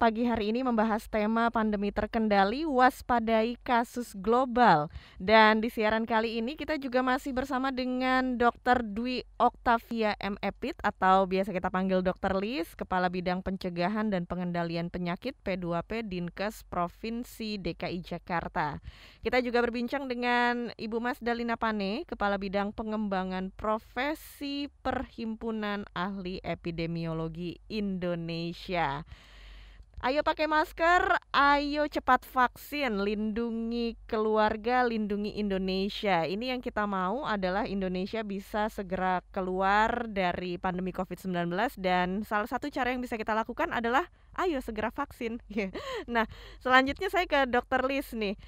pagi hari ini membahas tema pandemi terkendali waspadai kasus global. Dan di siaran kali ini kita juga masih bersama dengan Dr. Dwi Oktavia M. Epit atau biasa kita panggil Dr. Lis, Kepala Bidang Pencegahan dan Pengendalian Penyakit P2P Dinkes Provinsi DKI Jakarta. Kita juga berbincang dengan Ibu Mas Dalina Pane, Kepala Bidang Pengembangan Profesi Perhimpunan Ahli Epidemiologi Indonesia. Ayo pakai masker, ayo cepat vaksin, lindungi keluarga, lindungi Indonesia. Ini yang kita mau adalah Indonesia bisa segera keluar dari pandemi COVID-19 dan salah satu cara yang bisa kita lakukan adalah ayo segera vaksin. nah, selanjutnya saya ke Dokter Liz nih.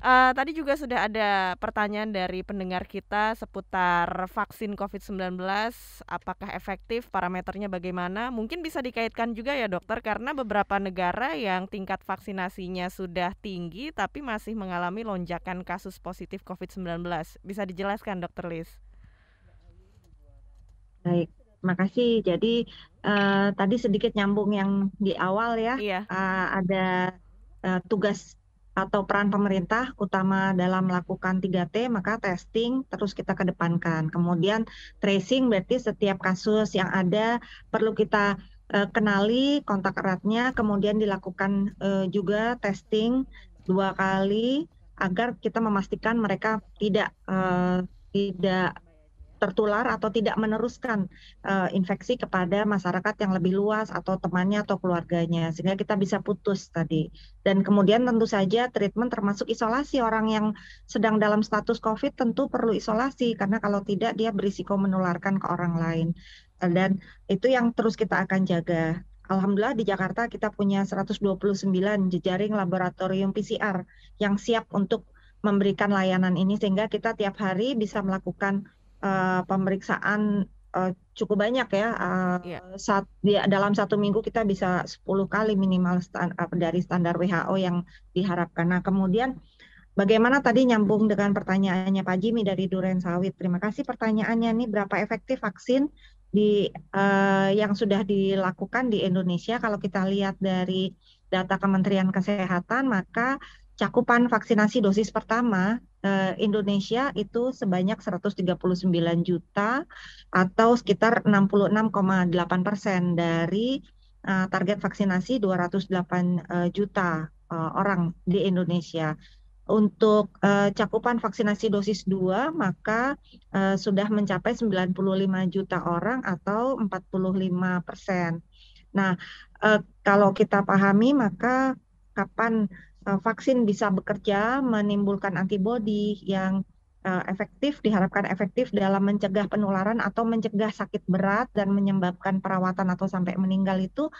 Uh, tadi juga sudah ada pertanyaan dari pendengar kita seputar vaksin COVID-19, apakah efektif, parameternya bagaimana? Mungkin bisa dikaitkan juga ya dokter, karena beberapa negara yang tingkat vaksinasinya sudah tinggi tapi masih mengalami lonjakan kasus positif COVID-19. Bisa dijelaskan dokter Liz? Baik, terima kasih. Jadi uh, tadi sedikit nyambung yang di awal ya. Iya. Uh, ada uh, tugas atau peran pemerintah utama dalam melakukan 3T, maka testing terus kita kedepankan. Kemudian tracing berarti setiap kasus yang ada perlu kita uh, kenali kontak eratnya, kemudian dilakukan uh, juga testing dua kali agar kita memastikan mereka tidak uh, tidak tertular atau tidak meneruskan uh, infeksi kepada masyarakat yang lebih luas atau temannya atau keluarganya sehingga kita bisa putus tadi dan kemudian tentu saja treatment termasuk isolasi orang yang sedang dalam status covid tentu perlu isolasi karena kalau tidak dia berisiko menularkan ke orang lain dan itu yang terus kita akan jaga Alhamdulillah di Jakarta kita punya 129 jejaring laboratorium PCR yang siap untuk memberikan layanan ini sehingga kita tiap hari bisa melakukan Eh, pemeriksaan uh, cukup banyak ya. Uh, eh, yeah. saat, di, Dalam satu minggu kita bisa 10 kali minimal stand, uh, dari standar WHO yang diharapkan. Nah kemudian bagaimana tadi nyambung dengan pertanyaannya Pak Jimmy dari Duren Sawit. Terima kasih pertanyaannya nih berapa efektif vaksin di uh, yang sudah dilakukan di Indonesia kalau kita lihat dari data Kementerian Kesehatan maka cakupan vaksinasi dosis pertama eh, Indonesia itu sebanyak 139 juta atau sekitar 66,8 persen dari eh, target vaksinasi 208 eh, juta eh, orang di Indonesia. Untuk eh, cakupan vaksinasi dosis 2 maka eh, sudah mencapai 95 juta orang atau 45 persen. Nah, eh, kalau kita pahami maka kapan Eh, vaksin bisa bekerja menimbulkan antibodi yang eh, efektif diharapkan efektif dalam mencegah penularan atau mencegah sakit berat dan menyebabkan perawatan atau sampai meninggal itu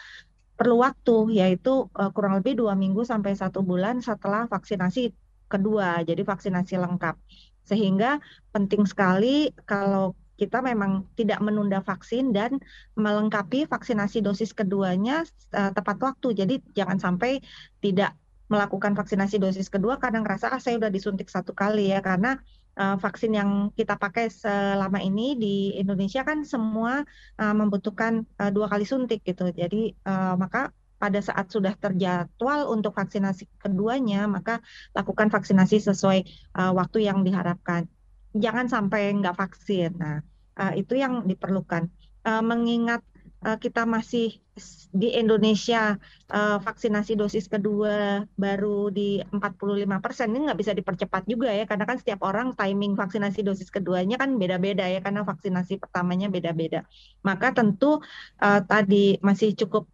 perlu waktu yaitu eh, kurang lebih dua minggu sampai satu bulan setelah vaksinasi kedua jadi vaksinasi lengkap sehingga penting sekali kalau kita memang tidak menunda vaksin dan melengkapi vaksinasi dosis keduanya tepat waktu. Jadi jangan sampai tidak melakukan vaksinasi dosis kedua kadang rasa ah saya sudah disuntik satu kali ya karena uh, vaksin yang kita pakai selama ini di Indonesia kan semua uh, membutuhkan uh, dua kali suntik gitu. Jadi uh, maka pada saat sudah terjadwal untuk vaksinasi keduanya maka lakukan vaksinasi sesuai uh, waktu yang diharapkan. Jangan sampai nggak vaksin. Nah, uh, itu yang diperlukan. Uh, mengingat uh, kita masih di Indonesia uh, vaksinasi dosis kedua baru di 45 persen ini nggak bisa dipercepat juga ya karena kan setiap orang timing vaksinasi dosis keduanya kan beda-beda ya karena vaksinasi pertamanya beda-beda maka tentu uh, tadi masih cukup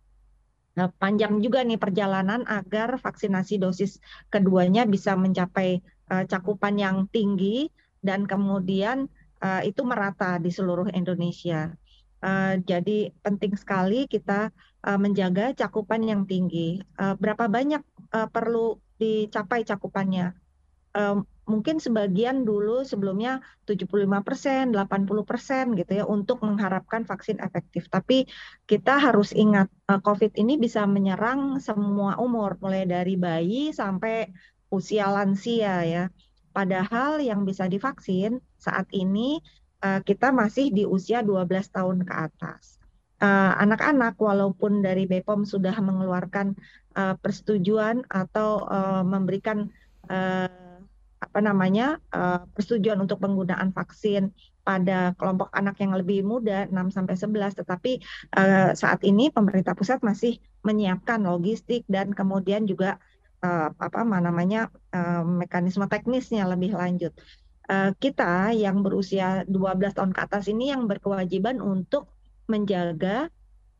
panjang juga nih perjalanan agar vaksinasi dosis keduanya bisa mencapai uh, cakupan yang tinggi dan kemudian itu merata di seluruh Indonesia. Eh, jadi penting sekali kita uh, menjaga cakupan yang tinggi. Uh, berapa banyak uh, perlu dicapai cakupannya? Uh, mungkin sebagian dulu sebelumnya 75%, 80% gitu ya untuk mengharapkan vaksin efektif. Tapi kita harus ingat COVID ini bisa menyerang semua umur mulai dari bayi sampai usia lansia ya. Padahal yang bisa divaksin saat ini Eh, kita masih di usia 12 tahun ke atas. Eh, anak-anak uh, walaupun dari BPOM sudah mengeluarkan uh, persetujuan atau uh, memberikan uh, apa namanya uh, persetujuan untuk penggunaan vaksin pada kelompok anak yang lebih muda 6 sampai 11 tetapi uh, saat ini pemerintah pusat masih menyiapkan logistik dan kemudian juga uh, apa namanya uh, mekanisme teknisnya lebih lanjut. Eh, kita yang berusia 12 tahun ke atas ini yang berkewajiban untuk menjaga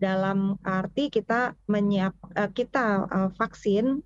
dalam arti kita menyiap eh, kita eh, vaksin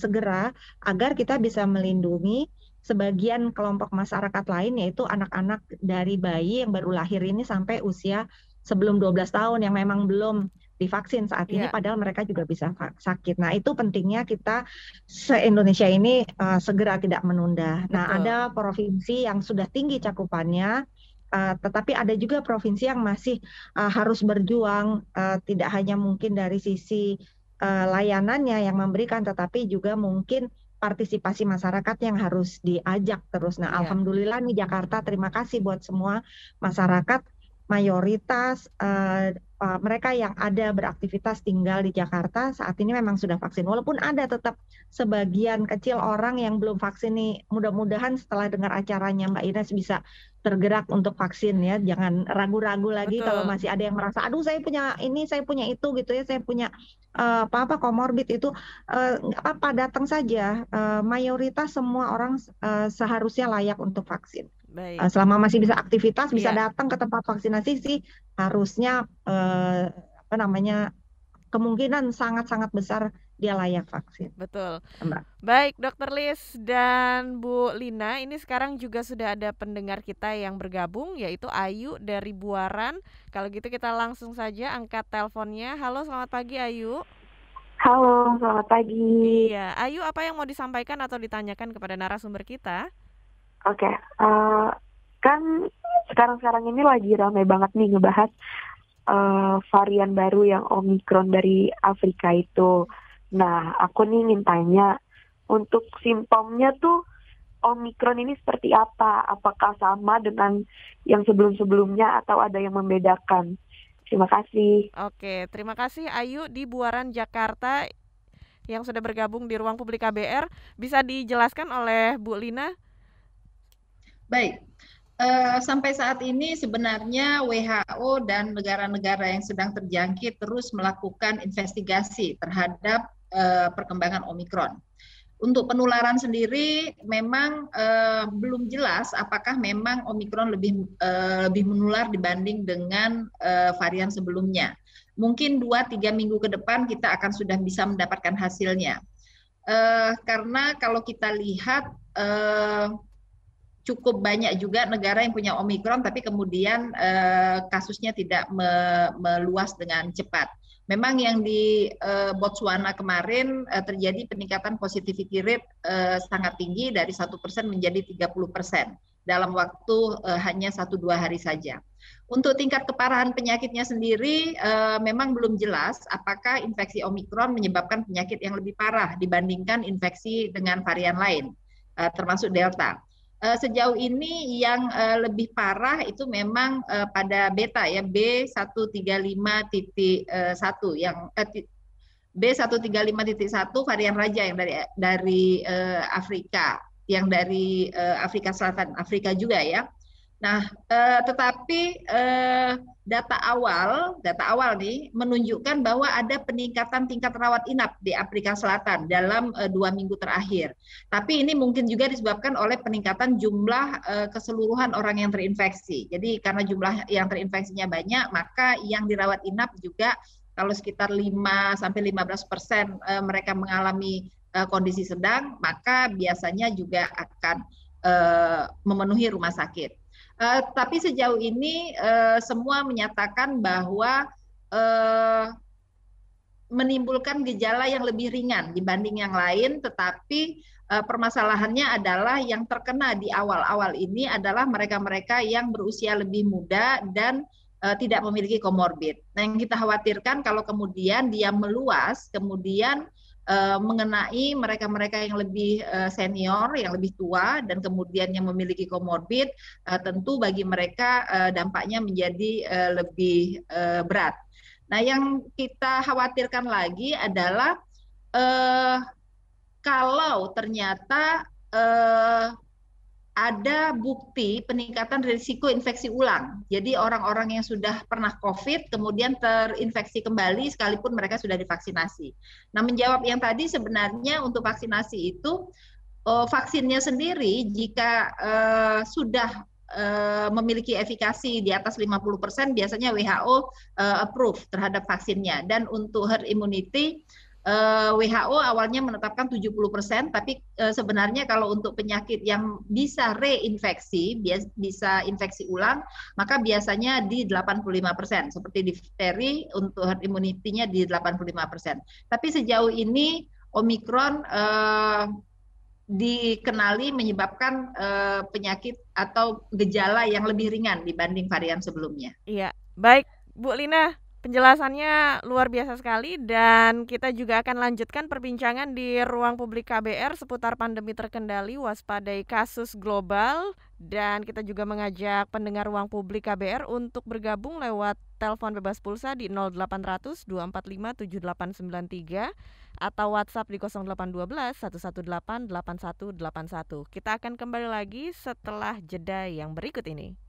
segera agar kita bisa melindungi sebagian kelompok masyarakat lain yaitu anak-anak dari bayi yang baru lahir ini sampai usia sebelum 12 tahun yang memang belum divaksin saat ini yeah. padahal mereka juga bisa sakit. Nah, itu pentingnya kita se-Indonesia ini uh, segera tidak menunda. Nah, Betul. Nah, ada provinsi yang sudah tinggi cakupannya Uh, tetapi ada juga provinsi yang masih uh, harus berjuang, uh, tidak hanya mungkin dari sisi uh, layanannya yang memberikan, tetapi juga mungkin partisipasi masyarakat yang harus diajak terus. Nah, ya. alhamdulillah nih Jakarta, terima kasih buat semua masyarakat mayoritas uh, uh, mereka yang ada beraktivitas tinggal di Jakarta saat ini memang sudah vaksin. Walaupun ada tetap sebagian kecil orang yang belum vaksin nih, mudah-mudahan setelah dengar acaranya Mbak Ines bisa tergerak untuk vaksin ya. Jangan ragu-ragu lagi Betul. kalau masih ada yang merasa, aduh saya punya ini, saya punya itu gitu ya, saya punya eh, apa apa-apa komorbid itu nggak uh, apa-apa datang saja. Uh, mayoritas semua orang uh, seharusnya layak untuk vaksin. Baik. Eh, selama masih bisa aktivitas, bisa ya. datang ke tempat vaksinasi sih harusnya uh, apa namanya kemungkinan sangat-sangat besar dia layak vaksin. Betul. Iya, Mbak. Baik, Dokter Lis dan Bu Lina, ini sekarang juga sudah ada pendengar kita yang bergabung yaitu Ayu dari Buaran. Kalau gitu kita langsung saja angkat teleponnya. Halo, selamat pagi Ayu. Halo, selamat pagi. Iya, Ayu apa yang mau disampaikan atau ditanyakan kepada narasumber kita? Oke, okay. uh, eh, kan sekarang-sekarang ini lagi ramai banget nih ngebahas uh, varian baru yang Omicron dari Afrika itu. Nah, aku nih ingin tanya, untuk simptomnya tuh Omicron ini seperti apa? Apakah sama dengan yang sebelum-sebelumnya atau ada yang membedakan? Terima kasih. Oke, terima kasih Ayu di Buaran Jakarta yang sudah bergabung di ruang publik KBR. Bisa dijelaskan oleh Bu Lina Baik, Uh, sampai saat ini sebenarnya WHO dan negara-negara yang sedang terjangkit terus melakukan investigasi terhadap uh, perkembangan Omikron. Untuk penularan sendiri memang uh, belum jelas apakah memang Omikron lebih lebih menular dibanding dengan varian sebelumnya. Mungkin 2 3 minggu ke depan kita akan sudah bisa mendapatkan hasilnya. karena kalau kita lihat cukup banyak juga negara yang punya omikron tapi kemudian eh, kasusnya tidak meluas dengan cepat. Memang yang di eh, Botswana kemarin eh, terjadi peningkatan positivity rate sangat tinggi dari satu persen menjadi 30 persen dalam waktu hanya satu dua hari saja. Untuk tingkat keparahan penyakitnya sendiri memang belum jelas apakah infeksi omikron menyebabkan penyakit yang lebih parah dibandingkan infeksi dengan varian lain termasuk delta Eh, sejauh ini yang eh, lebih parah itu memang eh, pada beta ya B135.1 yang eh, B135.1 varian raja yang dari dari Afrika yang dari Afrika Selatan Afrika juga ya Nah, eh, tetapi eh, data awal, data awal nih menunjukkan bahwa ada peningkatan tingkat rawat inap di Afrika Selatan dalam eh, dua minggu terakhir. Tapi ini mungkin juga disebabkan oleh peningkatan jumlah eh, keseluruhan orang yang terinfeksi. Jadi karena jumlah yang terinfeksinya banyak, maka yang dirawat inap juga kalau sekitar 5 sampai 15 persen eh, mereka mengalami eh, kondisi sedang, maka biasanya juga akan eh, memenuhi rumah sakit. Eh, tapi sejauh ini uh, semua menyatakan bahwa uh, menimbulkan gejala yang lebih ringan dibanding yang lain, tetapi uh, permasalahannya adalah yang terkena di awal-awal ini adalah mereka-mereka yang berusia lebih muda dan uh, tidak memiliki komorbid. Nah, yang kita khawatirkan kalau kemudian dia meluas, kemudian Eh, mengenai mereka-mereka yang lebih uh, senior, yang lebih tua, dan kemudian yang memiliki komorbid, uh, eh, tentu bagi mereka uh, dampaknya menjadi uh, lebih uh, berat. Nah, yang kita khawatirkan lagi adalah uh, kalau ternyata uh, ada bukti peningkatan risiko infeksi ulang. Jadi orang-orang yang sudah pernah COVID kemudian terinfeksi kembali sekalipun mereka sudah divaksinasi. Nah menjawab yang tadi sebenarnya untuk vaksinasi itu eh, vaksinnya sendiri jika uh, sudah eh, memiliki efikasi di atas 50% biasanya WHO uh, approve terhadap vaksinnya dan untuk herd immunity Eh, WHO awalnya menetapkan 70%, tapi eh, sebenarnya kalau untuk penyakit yang bisa reinfeksi, bias, bisa infeksi ulang, maka biasanya di 85%, seperti difteri untuk herd immunity-nya di 85%. Tapi sejauh ini Omikron eh, dikenali menyebabkan uh, penyakit atau gejala yang lebih ringan dibanding varian sebelumnya. Iya, baik Bu Lina, Penjelasannya luar biasa sekali dan kita juga akan lanjutkan perbincangan di ruang publik KBR seputar pandemi terkendali waspadai kasus global dan kita juga mengajak pendengar ruang publik KBR untuk bergabung lewat telepon bebas pulsa di 0800 245 7893 atau WhatsApp di 0812 118 8181. Kita akan kembali lagi setelah jeda yang berikut ini.